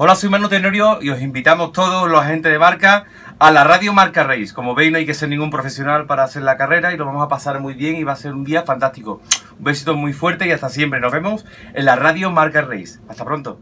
Hola, soy Manu Tenorio y os invitamos todos los agentes de marca a la radio Marca Race. Como veis, no hay que ser ningún profesional para hacer la carrera y lo vamos a pasar muy bien y va a ser un día fantástico. Un besito muy fuerte y hasta siempre. Nos vemos en la radio Marca Race. Hasta pronto.